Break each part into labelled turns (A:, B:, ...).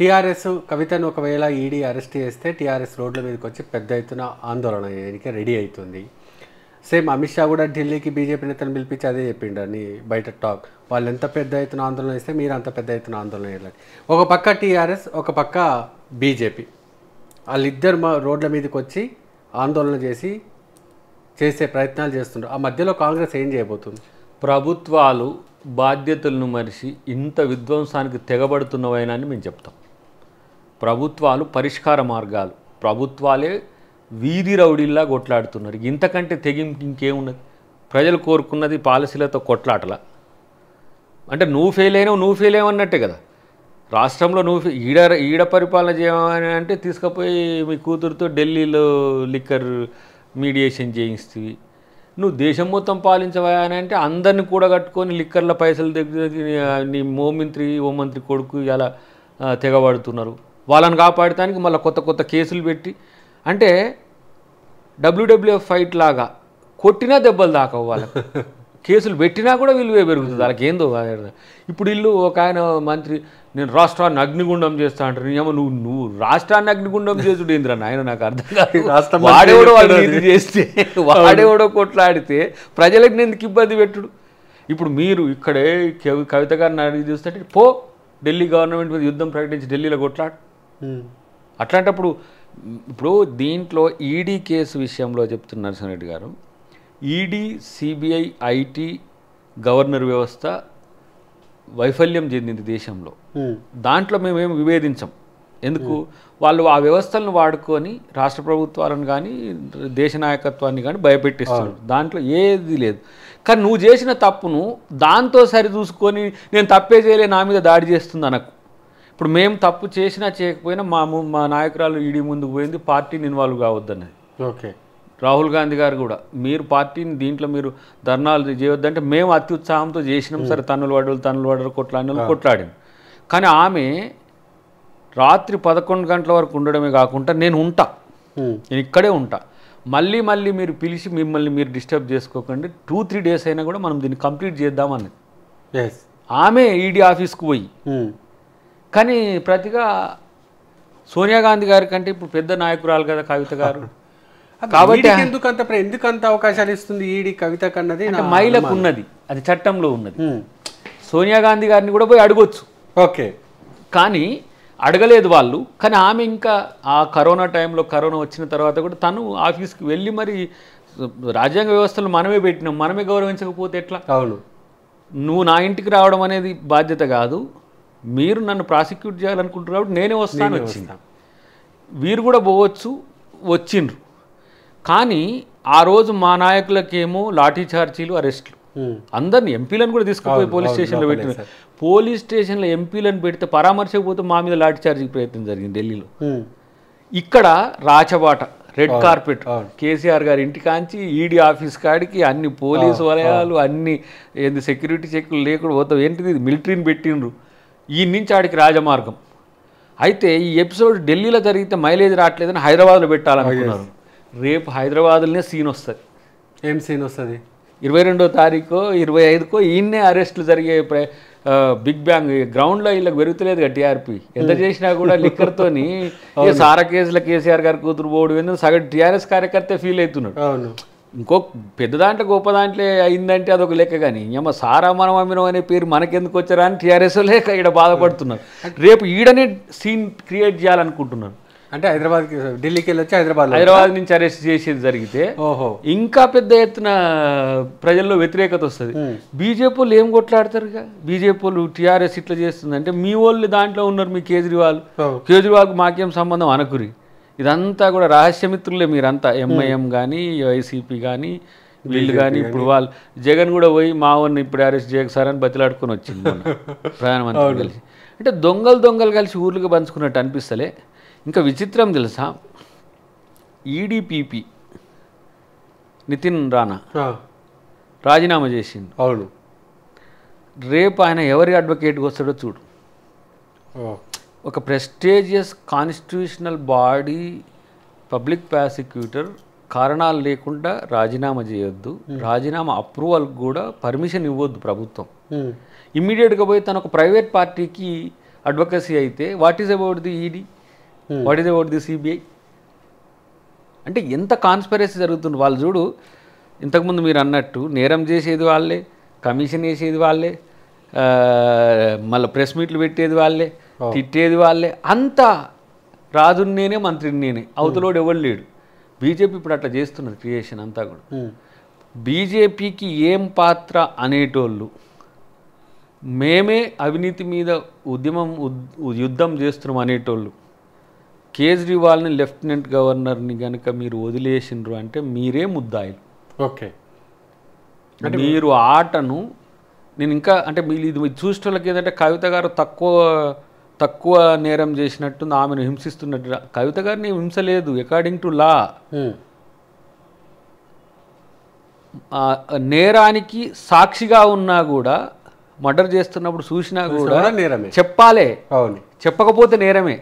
A: TRS కవితను ఒకవేళ ED arrest చేస్తే టీఆర్ఎస్ రోడ్ల మీదకి వచ్చి పెద్ద ఎత్తున ఆందోళన చేయడానికి రెడీ అవుతుంది సేమ్ అమిత్ షా కూడా ఢిల్లీకి బీజేపీ నేతను పిలిపించి అదే చెప్పిండు అని బయట టాక్ వాళ్ళు ఎంత పెద్ద ఎత్తున ఆందోళన చేస్తే మీరు అంత పెద్ద ఎత్తున ఆందోళన చేయాలని ఒక పక్క టీఆర్ఎస్ ఒక పక్క బీజేపీ వాళ్ళిద్దరు మా రోడ్ల మీదకి వచ్చి ఆందోళన చేసి చేసే ప్రయత్నాలు చేస్తుండ్రు ఆ మధ్యలో కాంగ్రెస్ ఏం చేయబోతుంది ప్రభుత్వాలు బాధ్యతలను మరిచి ఇంత విధ్వంసానికి తెగబడుతున్నవైనా అని మేము చెప్తాం ప్రభుత్వాలు పరిష్కార మార్గాలు ప్రభుత్వాలే వీధి రౌడీల్లా కొట్లాడుతున్నారు ఇంతకంటే తెగింపు ఇంకేమున్నది ప్రజలు కోరుకున్నది పాలసీలతో కొట్లాటల అంటే నువ్వు ఫెయిల్ అయినావు నువ్వు ఫెయిల్ అన్నట్టే కదా రాష్ట్రంలో నువ్వు ఈడ ఈడ పరిపాలన చేయమని అంటే తీసుకుపోయి మీ కూతురుతో ఢిల్లీలో లిక్కర్ మీడియేషన్ చేయిస్తుంది నువ్వు దేశం మొత్తం పాలించవా అని అంటే అందరిని కూడా కట్టుకొని లిక్కర్ల పైసలు దగ్గర నీ హోంమంత్రి హోంమంత్రి కొడుకు ఇలా తెగబడుతున్నారు వాళ్ళని కాపాడటానికి మళ్ళీ కొత్త కొత్త కేసులు పెట్టి అంటే డబ్ల్యూడబ్ల్యూఎఫ్ ఫైట్ లాగా కొట్టినా దెబ్బలు దాకా వాళ్ళకు కేసులు పెట్టినా కూడా విలువే పెరుగుతుంది వాళ్ళకి ఏందో ఇప్పుడు ఇల్లు ఒక ఆయన మంత్రి నేను రాష్ట్రాన్ని అగ్నిగుండం చేస్తా అంటారు ఏమో నువ్వు నువ్వు రాష్ట్రాన్ని అగ్నిగుండం చేసుడు ఏంద్రన్న ఆయన నాకు అర్థం కాదు వాడేవాడో వాళ్ళు చేస్తే వాడేవాడో కొట్లాడితే ప్రజలకు ఎందుకు ఇబ్బంది పెట్టుడు ఇప్పుడు మీరు ఇక్కడే కవిత గారిని అడిగి చూస్తే పో ఢిల్లీ గవర్నమెంట్ మీద యుద్ధం ప్రకటించి ఢిల్లీలో కొట్లాడు Hmm. అట్లాంటప్పుడు ఇప్పుడు దీంట్లో ఈడీ e కేసు విషయంలో చెప్తున్న నరసింహరెడ్డి గారు ఈడీ సిబిఐ ఐటీ గవర్నర్ వ్యవస్థ వైఫల్యం చెందింది దేశంలో hmm. దాంట్లో మేమేం విభేదించం ఎందుకు hmm. వాళ్ళు ఆ వ్యవస్థలను వాడుకొని రాష్ట్ర ప్రభుత్వాలను కానీ దేశ నాయకత్వాన్ని కానీ భయపెట్టిస్తారు దాంట్లో ఏది లేదు కానీ నువ్వు చేసిన తప్పును దాంతో సరి చూసుకొని నేను తప్పే చేయలే నా మీద దాడి చేస్తుంది అనకు ఇప్పుడు మేము తప్పు చేసినా చేయకపోయినా మా మా నాయకురాలు ఈడీ ముందుకు పోయింది పార్టీని ఇన్వాల్వ్ కావద్దన్నది ఓకే రాహుల్ గాంధీ గారు కూడా మీరు పార్టీని దీంట్లో మీరు ధర్నాలు చేయొద్దంటే మేము అత్యుత్సాహంతో చేసినాం సరే తన్నులు వాడలు తన్నులు వాడలు కొట్లాడిన కొట్లాడింది కానీ ఆమె రాత్రి పదకొండు గంటల వరకు ఉండడమే కాకుండా నేను ఉంటా నేను ఇక్కడే ఉంటా మళ్ళీ మళ్ళీ మీరు పిలిచి మిమ్మల్ని మీరు డిస్టర్బ్ చేసుకోకండి టూ త్రీ డేస్ అయినా కూడా మనం దీన్ని కంప్లీట్ ఎస్ ఆమె ఈడీ ఆఫీస్కు పోయి కానీ ప్రతిగా సోనియా గాంధీ గారి కంటే ఇప్పుడు పెద్ద నాయకురాలు కదా కవిత గారు కాబట్టి ఎందుకు అంత అవకాశాలు ఇస్తుంది ఈడి కవిత కన్నది మహిళకు ఉన్నది అది చట్టంలో ఉన్నది సోనియా గాంధీ గారిని కూడా పోయి అడగొచ్చు ఓకే కానీ అడగలేదు వాళ్ళు కానీ ఆమె ఇంకా ఆ కరోనా టైంలో కరోనా వచ్చిన తర్వాత కూడా తను ఆఫీస్కి వెళ్ళి మరి రాజ్యాంగ వ్యవస్థలు మనమే పెట్టినాం మనమే గౌరవించకపోతే ఎట్లా అవును నువ్వు నా ఇంటికి రావడం అనేది బాధ్యత కాదు మీరు నన్ను ప్రాసిక్యూట్ చేయాలనుకుంటున్నారు కాబట్టి నేనే వస్తాను వచ్చింది వీరు కూడా పోవచ్చు వచ్చిండ్రు కానీ ఆ రోజు మా నాయకులకేమో లాఠీ ఛార్జీలు అరెస్ట్లు అందరిని ఎంపీలను కూడా తీసుకుపోయి పోలీస్ స్టేషన్లో పెట్టిన పోలీస్ స్టేషన్లో ఎంపీలను పెడితే పరామర్శకపోతే మా మీద లాఠీ చార్జీకి ప్రయత్నం జరిగింది ఢిల్లీలో ఇక్కడ రాచబాట రెడ్ కార్పెట్ కేసీఆర్ గారి ఇంటి కాంచి ఈడీ ఆఫీస్ కాడికి అన్ని పోలీసు వలయాలు అన్ని ఏంది సెక్యూరిటీ చెక్కులు లేకుండా పోతాం ఏంటిది మిలిటరీని పెట్టిండ్రు ఈ నుంచి ఆడికి రాజమార్గం అయితే ఈ ఎపిసోడ్ ఢిల్లీలో జరిగితే మైలేజ్ రావట్లేదని హైదరాబాద్లో పెట్టాలనుకున్నారు oh, రేపు హైదరాబాద్లోనే సీన్ వస్తుంది ఏం సీన్ వస్తుంది ఇరవై రెండో తారీఖు ఇరవై ఐదుకో ఈయన్నే అరెస్టులు జరిగే బిగ్ బ్యాంగ్ గ్రౌండ్లో వీళ్ళకి పెరుగుతలేదు కదా టీఆర్పీ ఎంత hmm. చేసినా కూడా లిక్కర్తోని సారా కేసుల కేసీఆర్ గారి కూతురు పోవడం సగటు టీఆర్ఎస్ కార్యకర్త ఫీల్ అవుతున్నాడు ఇంకో పెద్ద దాంట్లో గొప్ప దాంట్లో అయిందంటే అదొక లెక్క కానీ ఏమో సారా మనం అమ్మినం అనే పేరు మనకెందుకు వచ్చారా అని టీఆర్ఎస్ లేక ఇక్కడ బాధపడుతున్నారు రేపు ఈడనే సీన్ క్రియేట్ చేయాలనుకుంటున్నారు అంటే హైదరాబాద్ ఢిల్లీకి వెళ్ళి వచ్చి హైదరాబాద్ హైదరాబాద్ నుంచి అరెస్ట్ చేసేది జరిగితే ఓహో ఇంకా పెద్ద ఎత్తున ప్రజల్లో వ్యతిరేకత వస్తుంది బీజేపీ వాళ్ళు ఏం కొట్లాడతారు బీజేపీ వాళ్ళు టీఆర్ఎస్ ఇట్లా చేస్తుంది అంటే మీ వాళ్ళు దాంట్లో ఉన్నారు మీ కేజ్రీవాల్ కేజ్రీవాల్కి మాకేం సంబంధం అనకురి ఇదంతా కూడా రహస్యమిత్రులే మీరంతా ఎంఐఎం కానీ వైసీపీ కానీ వీళ్ళు కానీ ఇప్పుడు వాళ్ళు జగన్ కూడా పోయి మావన్ ఇప్పుడు అరెస్ట్ చేయక సార్ అని బతిలాడుకుని వచ్చింది ప్రధానమంత్రి కలిసి అంటే దొంగలు దొంగలు కలిసి ఊర్లుగా పంచుకున్నట్టు అనిపిస్తలే ఇంకా విచిత్రం తెలుసా ఈడీపీపీ e నితిన్ రాణా రాజీనామా చేసింది అవును రేపు ఆయన ఎవరి అడ్వకేట్కి వస్తాడో చూడు ఒక prestigious constitutional body public prosecutor కారణాలు లేకుండా రాజీనామా చేయొద్దు hmm. రాజీనామా అప్రూవల్ కూడా పర్మిషన్ ఇవ్వద్దు ప్రభుత్వం ఇమ్మీడియట్గా hmm. పోయి తన ఒక ప్రైవేట్ పార్టీకి అడ్వకసీ అయితే what is about the ED what is about the CBI అంటే ఎంత కాన్స్పైరసీ జరుగుతుంది వాళ్ళు చూడు ఇంతకుముందు మీరు అన్నట్టు నేరం చేసేది వాళ్ళే కమిషన్ వేసేది వాళ్ళే మళ్ళీ ప్రెస్ మీట్లు పెట్టేది వాళ్ళే తిట్టేది వాళ్ళే అంత రాజుని నేనే మంత్రిని నేనే అవతలోడు ఎవరు లేడు బీజేపీ ఇప్పుడు అట్లా చేస్తున్నది క్రియేషన్ అంతా కూడా బీజేపీకి ఏం పాత్ర అనేటోళ్ళు మేమే అవినీతి మీద ఉద్యమం యుద్ధం చేస్తున్నాం అనేటోళ్ళు కేజ్రీవాల్ని లెఫ్టినెంట్ గవర్నర్ని కనుక మీరు వదిలేసినారు అంటే మీరే ముద్దాయిలు ఓకే మీరు ఆటను నేను ఇంకా అంటే మీరు ఇది చూసిన వాళ్ళకి ఏంటంటే కవిత గారు తక్కువ తక్కువ నేరం చేసినట్టుంది ఆమెను హింసిస్తున్నట్టు కవిత గారిని హింస లేదు అకార్డింగ్ టు లా నేరానికి సాక్షిగా ఉన్నా కూడా మర్డర్ చేస్తున్నప్పుడు చూసినా కూడా నేరమే చెప్పాలే చెప్పకపోతే నేరమే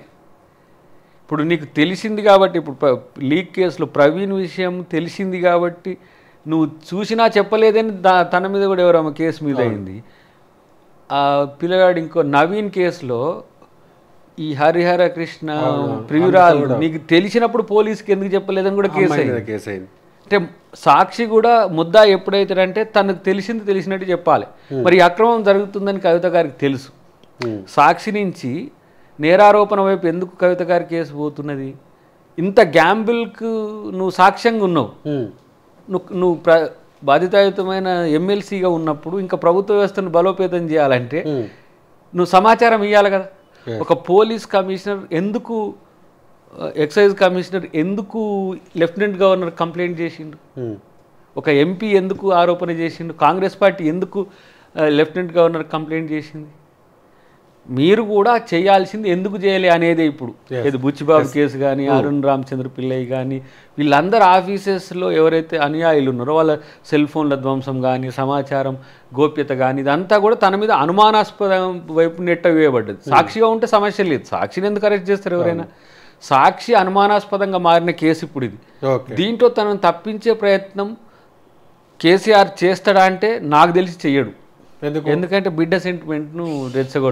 A: ఇప్పుడు నీకు తెలిసింది కాబట్టి ఇప్పుడు లీక్ కేసులో ప్రవీణ్ విషయం తెలిసింది కాబట్టి నువ్వు చూసినా చెప్పలేదని తన మీద కూడా ఎవరమ్మ కేసు మీద అయింది పిల్లగాడు ఇంకో నవీన్ కేసులో ఈ హరిహర కృష్ణ ప్రియురాలు నీకు తెలిసినప్పుడు పోలీసుకి ఎందుకు చెప్పలేదని కూడా కేసు అయింది కేసు అయింది అంటే సాక్షి కూడా ముద్దా ఎప్పుడైతారంటే తనకు తెలిసింది తెలిసినట్టు చెప్పాలి మరి అక్రమం జరుగుతుందని కవిత గారికి తెలుసు సాక్షి నుంచి నేరారోపణ వైపు ఎందుకు కవిత గారి కేసు పోతున్నది ఇంత గ్యాంబుల్కు నువ్వు సాక్ష్యంగా ఉన్నావు నువ్వు నువ్వు ప్ర బాధితాయుతమైన ఎమ్మెల్సీగా ఉన్నప్పుడు ఇంకా ప్రభుత్వ వ్యవస్థను బలోపేతం చేయాలంటే నువ్వు సమాచారం ఇవ్వాలి కదా ఒక పోలీస్ కమిషనర్ ఎందుకు uh, ఎక్సైజ్ కమిషనర్ ఎందుకు లెఫ్టినెంట్ గవర్నర్ కంప్లైంట్ చేసిండు hmm. ఒక ఎంపీ ఎందుకు ఆరోపణ చేసిండు కాంగ్రెస్ పార్టీ ఎందుకు uh, లెఫ్టినెంట్ గవర్నర్ కంప్లైంట్ చేసింది మీరు కూడా చేయాల్సింది ఎందుకు చేయలే అనేదే ఇప్పుడు ఏది బుచ్చిబాబు కేసు కానీ oh. అరుణ్ రామచంద్ర పిల్లయ్య కానీ వీళ్ళందరూ ఆఫీసెస్లో ఎవరైతే అనుయాయులు ఉన్నారో వాళ్ళ సెల్ ఫోన్ల ధ్వంసం కానీ సమాచారం గోప్యత కానీ ఇదంతా కూడా తన మీద అనుమానాస్పద వైపు నెట్ట వేయబడ్డది hmm. సాక్షిగా ఉంటే సమస్య లేదు సాక్షిని ఎందుకు అరెస్ట్ చేస్తారు ఎవరైనా సాక్షి అనుమానాస్పదంగా మారిన కేసు ఇప్పుడు ఇది దీంట్లో తనను తప్పించే ప్రయత్నం కేసీఆర్ చేస్తాడా అంటే నాకు తెలిసి చెయ్యడు ఎందుకంటే బిడ్డ సెంటిమెంట్ను రెచ్చగొడు